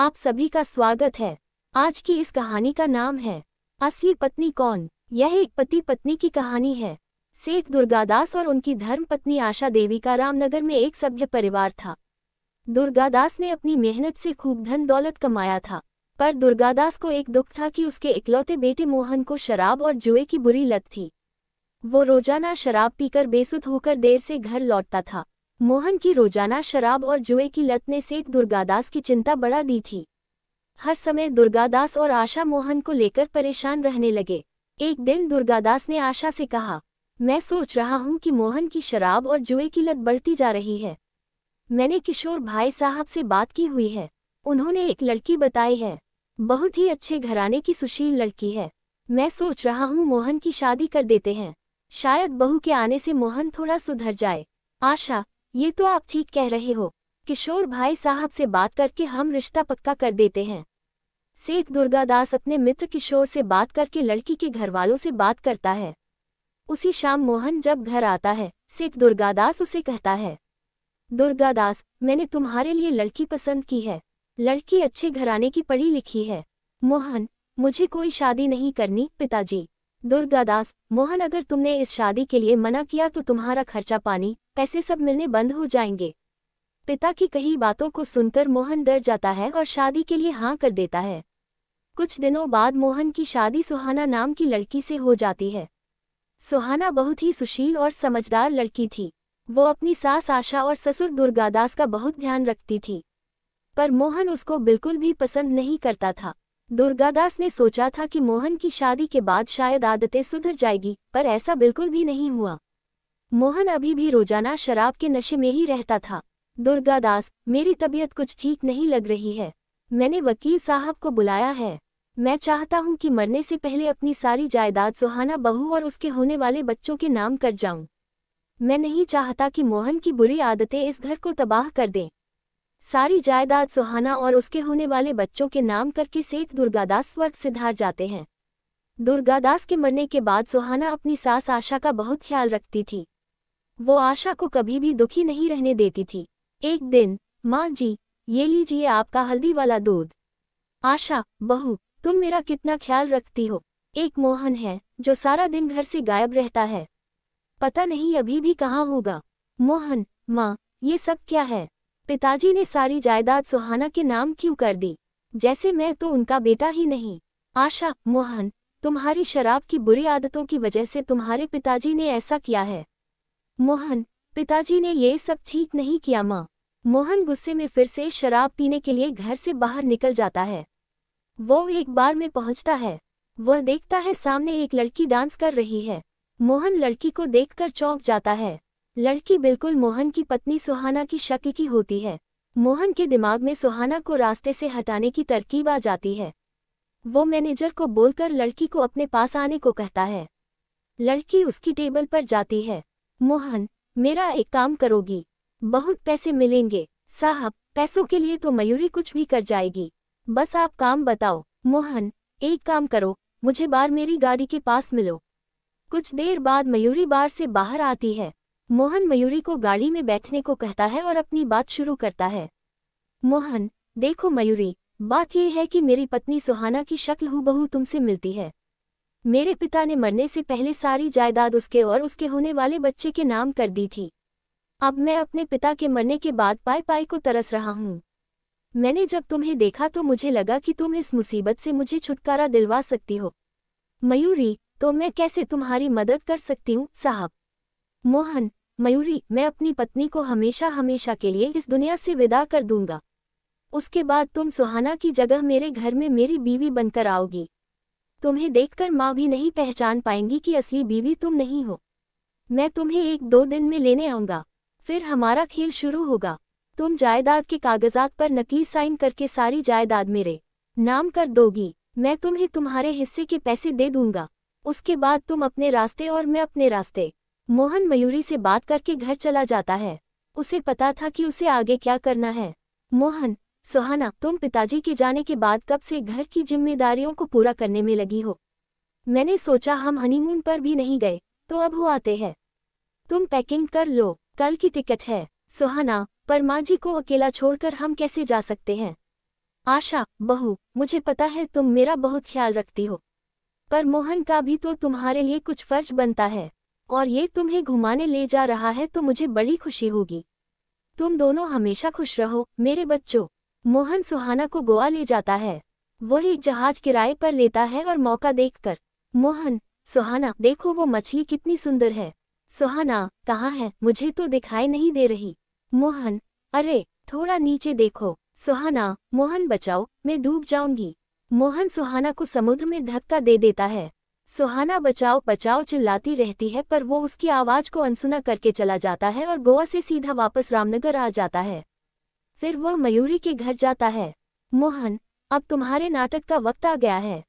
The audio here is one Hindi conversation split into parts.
आप सभी का स्वागत है आज की इस कहानी का नाम है असली पत्नी कौन यह एक पति पत्नी की कहानी है सेठ दुर्गादास और उनकी धर्म पत्नी आशा देवी का रामनगर में एक सभ्य परिवार था दुर्गादास ने अपनी मेहनत से खूब धन दौलत कमाया था पर दुर्गादास को एक दुख था कि उसके इकलौते बेटे मोहन को शराब और जुए की बुरी लत थी वो रोजाना शराब पीकर बेसुध होकर देर से घर लौटता था मोहन की रोजाना शराब और जुए की लत ने सेठ दुर्गादास की चिंता बढ़ा दी थी हर समय दुर्गादास और आशा मोहन को लेकर परेशान रहने लगे एक दिन दुर्गादास ने आशा से कहा मैं सोच रहा हूं कि मोहन की शराब और जुए की लत बढ़ती जा रही है मैंने किशोर भाई साहब से बात की हुई है उन्होंने एक लड़की बताई है बहुत ही अच्छे घराने की सुशील लड़की है मैं सोच रहा हूँ मोहन की शादी कर देते हैं शायद बहू के आने से मोहन थोड़ा सुधर जाए आशा ये तो आप ठीक कह रहे हो किशोर भाई साहब से बात करके हम रिश्ता पक्का कर देते हैं सेठ दुर्गादास अपने मित्र किशोर से बात करके लड़की के घरवालों से बात करता है उसी शाम मोहन जब घर आता है सेठ दुर्गादास उसे कहता है दुर्गादास मैंने तुम्हारे लिए लड़की पसंद की है लड़की अच्छे घराने की पढ़ी लिखी है मोहन मुझे कोई शादी नहीं करनी पिताजी दुर्गादास मोहन अगर तुमने इस शादी के लिए मना किया तो तुम्हारा खर्चा पानी पैसे सब मिलने बंद हो जाएंगे पिता की कही बातों को सुनकर मोहन डर जाता है और शादी के लिए हाँ कर देता है कुछ दिनों बाद मोहन की शादी सुहाना नाम की लड़की से हो जाती है सुहाना बहुत ही सुशील और समझदार लड़की थी वो अपनी सास आशा और ससुर दुर्गादास का बहुत ध्यान रखती थी पर मोहन उसको बिल्कुल भी पसंद नहीं करता था दुर्गादास ने सोचा था कि मोहन की शादी के बाद शायद आदतें सुधर जाएगी पर ऐसा बिल्कुल भी नहीं हुआ मोहन अभी भी रोजाना शराब के नशे में ही रहता था दुर्गादास मेरी तबीयत कुछ ठीक नहीं लग रही है मैंने वकील साहब को बुलाया है मैं चाहता हूं कि मरने से पहले अपनी सारी जायदाद सुहाना बहू और उसके होने वाले बच्चों के नाम कर जाऊं मैं नहीं चाहता कि मोहन की बुरी आदतें इस घर को तबाह कर दें सारी जायदाद सुहाना और उसके होने वाले बच्चों के नाम करके सेठ दुर्गादास स्वर्ग सिधार जाते हैं दुर्गादास के मरने के बाद सुहाना अपनी सास आशा का बहुत ख्याल रखती थी वो आशा को कभी भी दुखी नहीं रहने देती थी एक दिन माँ जी ये लीजिए आपका हल्दी वाला दूध आशा बहू तुम मेरा कितना ख्याल रखती हो एक मोहन है जो सारा दिन घर से गायब रहता है पता नहीं अभी भी कहाँ होगा मोहन माँ ये सब क्या है पिताजी ने सारी जायदाद सुहाना के नाम क्यों कर दी जैसे मैं तो उनका बेटा ही नहीं आशा मोहन तुम्हारी शराब की बुरी आदतों की वजह से तुम्हारे पिताजी ने ऐसा किया है मोहन पिताजी ने ये सब ठीक नहीं किया माँ मोहन गुस्से में फिर से शराब पीने के लिए घर से बाहर निकल जाता है वो एक बार में पहुंचता है वह देखता है सामने एक लड़की डांस कर रही है मोहन लड़की को देखकर चौंक जाता है लड़की बिल्कुल मोहन की पत्नी सुहाना की शक्ल की होती है मोहन के दिमाग में सुहाना को रास्ते से हटाने की तरकीब आ जाती है वो मैनेजर को बोलकर लड़की को अपने पास आने को कहता है लड़की उसकी टेबल पर जाती है मोहन मेरा एक काम करोगी बहुत पैसे मिलेंगे साहब पैसों के लिए तो मयूरी कुछ भी कर जाएगी बस आप काम बताओ मोहन एक काम करो मुझे बार मेरी गाड़ी के पास मिलो कुछ देर बाद मयूरी बार से बाहर आती है मोहन मयूरी को गाड़ी में बैठने को कहता है और अपनी बात शुरू करता है मोहन देखो मयूरी बात यह है कि मेरी पत्नी सुहाना की शक्ल हूबहू तुमसे मिलती है मेरे पिता ने मरने से पहले सारी जायदाद उसके और उसके होने वाले बच्चे के नाम कर दी थी अब मैं अपने पिता के मरने के बाद पाई पाई को तरस रहा हूँ मैंने जब तुम्हें देखा तो मुझे लगा कि तुम इस मुसीबत से मुझे छुटकारा दिलवा सकती हो मयूरी तो मैं कैसे तुम्हारी मदद कर सकती हूँ साहब मोहन मयूरी मैं अपनी पत्नी को हमेशा हमेशा के लिए इस दुनिया से विदा कर दूंगा उसके बाद तुम सुहाना की जगह मेरे घर में मेरी बीवी बनकर आओगी तुम्हें देखकर माँ भी नहीं पहचान पाएंगी कि असली बीवी तुम नहीं हो मैं तुम्हें एक दो दिन में लेने आऊँगा फिर हमारा खेल शुरू होगा तुम जायदाद के कागजात पर नकली साइन करके सारी जायदाद मेरे नाम कर दोगी मैं तुम्हें तुम्हारे हिस्से के पैसे दे दूंगा उसके बाद तुम अपने रास्ते और मैं अपने रास्ते मोहन मयूरी से बात करके घर चला जाता है उसे पता था कि उसे आगे क्या करना है मोहन सुहाना तुम पिताजी के जाने के बाद कब से घर की जिम्मेदारियों को पूरा करने में लगी हो मैंने सोचा हम हनीमून पर भी नहीं गए तो अब वो आते हैं तुम पैकिंग कर लो कल की टिकट है सुहाना पर माँ जी को अकेला छोड़कर हम कैसे जा सकते हैं आशा बहू मुझे पता है तुम मेरा बहुत ख्याल रखती हो पर मोहन का भी तो तुम्हारे लिए कुछ फर्ज बनता है और ये तुम्हें घुमाने ले जा रहा है तो मुझे बड़ी खुशी होगी तुम दोनों हमेशा खुश रहो मेरे बच्चों मोहन सुहाना को गोवा ले जाता है वो एक जहाज किराए पर लेता है और मौका देखकर मोहन सुहाना देखो वो मछली कितनी सुंदर है सुहाना कहाँ है मुझे तो दिखाई नहीं दे रही मोहन अरे थोड़ा नीचे देखो सुहाना मोहन बचाओ मैं डूब जाऊंगी मोहन सुहाना को समुद्र में धक्का दे देता है सुहाना बचाओ बचाओ चिल्लाती रहती है पर वो उसकी आवाज को अनसुना करके चला जाता है और गोवा से सीधा वापस रामनगर आ जाता है फिर वह मयूरी के घर जाता है मोहन अब तुम्हारे नाटक का वक्त आ गया है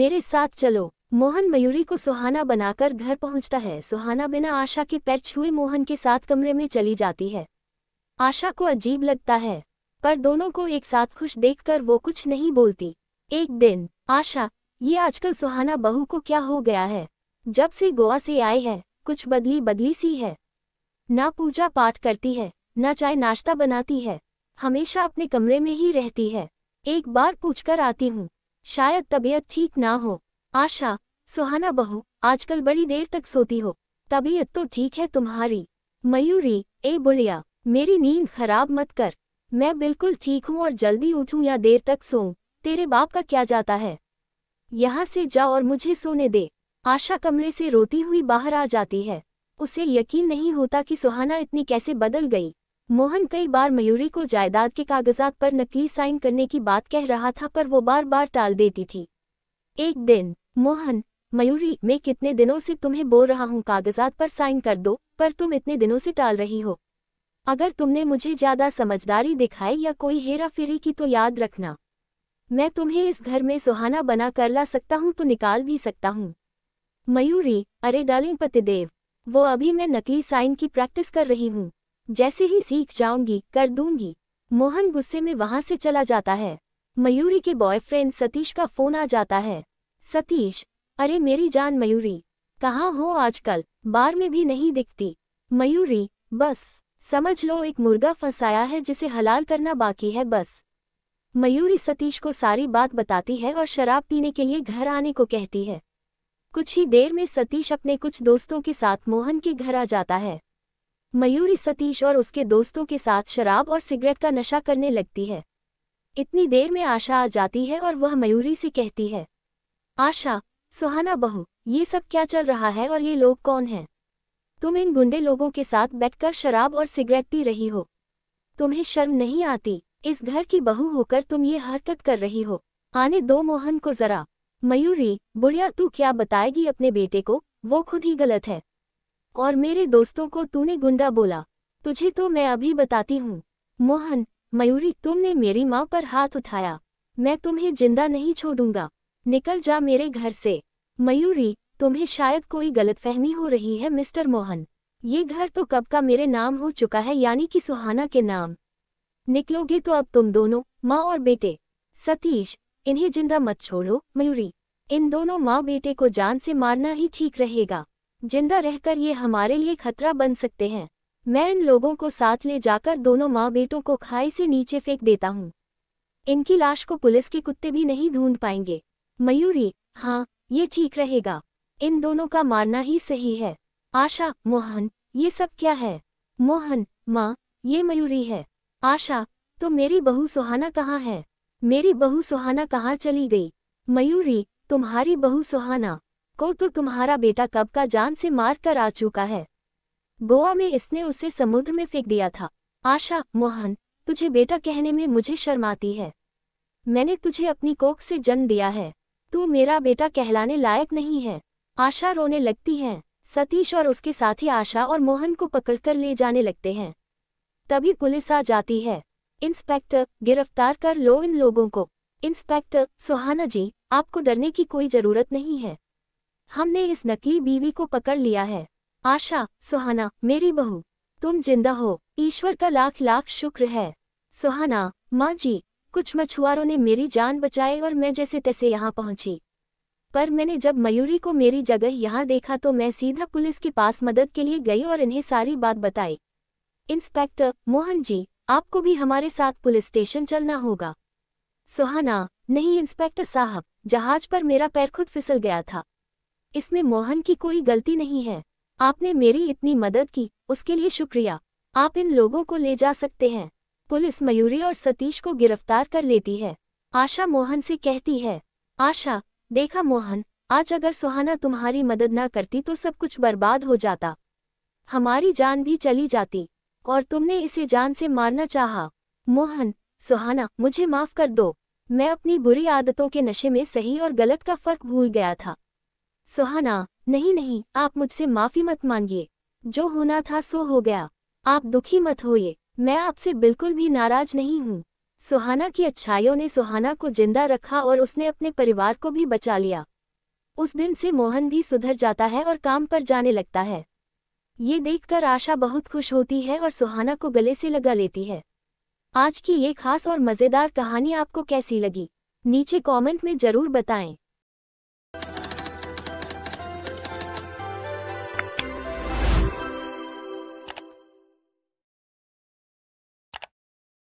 मेरे साथ चलो मोहन मयूरी को सुहाना बनाकर घर पहुंचता है सुहाना बिना आशा के पैर छुए मोहन के साथ कमरे में चली जाती है आशा को अजीब लगता है पर दोनों को एक साथ खुश देखकर वो कुछ नहीं बोलती एक दिन आशा ये आजकल सुहाना बहू को क्या हो गया है जब से गोवा से आए है कुछ बदली बदली सी है ना पूजा पाठ करती है ना चाय नाश्ता बनाती है हमेशा अपने कमरे में ही रहती है एक बार पूछकर आती हूँ शायद तबीयत ठीक ना हो आशा सुहाना बहू आजकल बड़ी देर तक सोती हो तबीयत तो ठीक है तुम्हारी मयूरी ए बुढ़िया मेरी नींद खराब मत कर मैं बिल्कुल ठीक हूँ और जल्दी उठूँ या देर तक सोऊं तेरे बाप का क्या जाता है यहाँ से जा और मुझे सोने दे आशा कमरे से रोती हुई बाहर आ जाती है उसे यकीन नहीं होता कि सुहाना इतनी कैसे बदल गई मोहन कई बार मयूरी को जायदाद के कागजात पर नकली साइन करने की बात कह रहा था पर वो बार बार टाल देती थी एक दिन मोहन मयूरी मैं कितने दिनों से तुम्हें बोल रहा हूँ कागजात पर साइन कर दो पर तुम इतने दिनों से टाल रही हो अगर तुमने मुझे ज़्यादा समझदारी दिखाई या कोई हेरा फेरी की तो याद रखना मैं तुम्हें इस घर में सुहाना बना कर ला सकता हूँ तो निकाल भी सकता हूँ मयूरी अरे डालिंग पतिदेव वो अभी मैं नकली साइन की प्रैक्टिस कर रही हूँ जैसे ही सीख जाऊंगी कर दूंगी मोहन गुस्से में वहां से चला जाता है मयूरी के बॉयफ्रेंड सतीश का फोन आ जाता है सतीश अरे मेरी जान मयूरी कहाँ हो आजकल बार में भी नहीं दिखती मयूरी बस समझ लो एक मुर्गा फंसाया है जिसे हलाल करना बाकी है बस मयूरी सतीश को सारी बात बताती है और शराब पीने के लिए घर आने को कहती है कुछ ही देर में सतीश अपने कुछ दोस्तों के साथ मोहन के घर आ जाता है मयूरी सतीश और उसके दोस्तों के साथ शराब और सिगरेट का नशा करने लगती है इतनी देर में आशा आ जाती है और वह मयूरी से कहती है आशा सुहाना बहू ये सब क्या चल रहा है और ये लोग कौन हैं तुम इन गुंडे लोगों के साथ बैठकर शराब और सिगरेट पी रही हो तुम्हें शर्म नहीं आती इस घर की बहू होकर तुम ये हरकत कर रही हो आने दो मोहन को जरा मयूरी बुढ़िया तू क्या बताएगी अपने बेटे को वो खुद ही गलत है और मेरे दोस्तों को तूने गुंडा बोला तुझे तो मैं अभी बताती हूँ मोहन मयूरी तुमने मेरी माँ पर हाथ उठाया मैं तुम्हें जिंदा नहीं छोड़ूंगा निकल जा मेरे घर से मयूरी तुम्हें शायद कोई गलतफहमी हो रही है मिस्टर मोहन ये घर तो कब का मेरे नाम हो चुका है यानी कि सुहाना के नाम निकलोगे तो अब तुम दोनों माँ और बेटे सतीश इन्हें जिंदा मत छोड़ो मयूरी इन दोनों माँ बेटे को जान से मारना ही ठीक रहेगा जिंदा रहकर ये हमारे लिए खतरा बन सकते हैं मैं इन लोगों को साथ ले जाकर दोनों माँ बेटों को खाई से नीचे फेंक देता हूँ इनकी लाश को पुलिस के कुत्ते भी नहीं ढूंढ पाएंगे मयूरी हाँ ये ठीक रहेगा इन दोनों का मारना ही सही है आशा मोहन ये सब क्या है मोहन माँ ये मयूरी है आशा तो मेरी बहू सुहाना कहाँ है मेरी बहू सुहाना कहाँ चली गई मयूरी तुम्हारी बहू सुहाना को तो तुम्हारा बेटा कब का जान से मार कर आ चुका है गोवा में इसने उसे समुद्र में फेंक दिया था आशा मोहन तुझे बेटा कहने में मुझे शर्माती है मैंने तुझे अपनी कोख से जन्म दिया है तू मेरा बेटा कहलाने लायक नहीं है आशा रोने लगती है सतीश और उसके साथी आशा और मोहन को पकड़कर ले जाने लगते हैं तभी पुलिस आ जाती है इंस्पेक्टर गिरफ्तार कर लो इन लोगों को इंस्पेक्टर सुहाना जी आपको डरने की कोई जरूरत नहीं है हमने इस नकली बीवी को पकड़ लिया है आशा सुहाना मेरी बहू तुम जिंदा हो ईश्वर का लाख लाख शुक्र है सुहाना माँ जी कुछ मछुआरों ने मेरी जान बचाई और मैं जैसे तैसे यहाँ पहुँची पर मैंने जब मयूरी को मेरी जगह यहाँ देखा तो मैं सीधा पुलिस के पास मदद के लिए गई और इन्हें सारी बात बताई इंस्पेक्टर मोहन जी आपको भी हमारे साथ पुलिस स्टेशन चलना होगा सुहाना नहीं इंस्पेक्टर साहब जहाज पर मेरा पैर खुद फिसल गया था इसमें मोहन की कोई गलती नहीं है आपने मेरी इतनी मदद की उसके लिए शुक्रिया आप इन लोगों को ले जा सकते हैं पुलिस मयूरी और सतीश को गिरफ्तार कर लेती है आशा मोहन से कहती है आशा देखा मोहन आज अगर सुहाना तुम्हारी मदद ना करती तो सब कुछ बर्बाद हो जाता हमारी जान भी चली जाती और तुमने इसे जान से मारना चाहा मोहन सुहाना मुझे माफ कर दो मैं अपनी बुरी आदतों के नशे में सही और गलत का फर्क भूल गया था सुहाना नहीं नहीं आप मुझसे माफी मत मांगिए जो होना था सो हो गया आप दुखी मत होइए मैं आपसे बिल्कुल भी नाराज नहीं हूँ सुहाना की अच्छाइयों ने सुहाना को जिंदा रखा और उसने अपने परिवार को भी बचा लिया उस दिन से मोहन भी सुधर जाता है और काम पर जाने लगता है ये देखकर आशा बहुत खुश होती है और सुहाना को गले से लगा लेती है आज की ये खास और मज़ेदार कहानी आपको कैसी लगी नीचे कमेंट में ज़रूर बताएं